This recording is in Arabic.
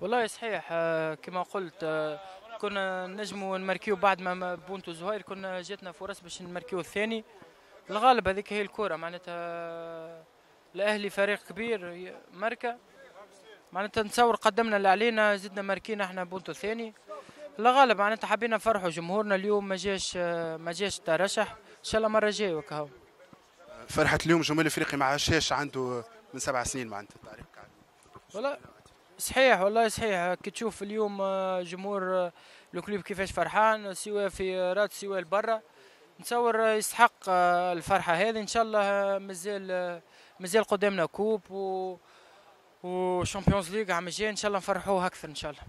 والله صحيح آه، كما قلت آه، كنا نجموا نمركيو بعد ما بونتو زهير كنا جاتنا فرص باش نمركيو الثاني الغالب هذيك هي الكره معناتها الاهلي آه، فريق كبير ماركه معناتها نتصور قدمنا اللي علينا زدنا ماركينا احنا بونتو الثاني الغالب معناتها حبينا نفرحوا جمهورنا اليوم ما جاش ما جاش ترشح ان شاء الله مره جايه وكهو فرحه اليوم جمهور الافريقي ما عاشاش عنده من سبع سنين معناتها تعريفك والله صحيح والله صحيح كي تشوف اليوم آه، جمهور آه، كليب كيفاش فرحان سواء في رات سواء برا نتصور يستحق آه، الفرحه هذه ان شاء الله مازال مازال قدامنا كوب و وشامبيونز ليغ عام الجاي ان شاء الله نفرحوه اكثر ان شاء الله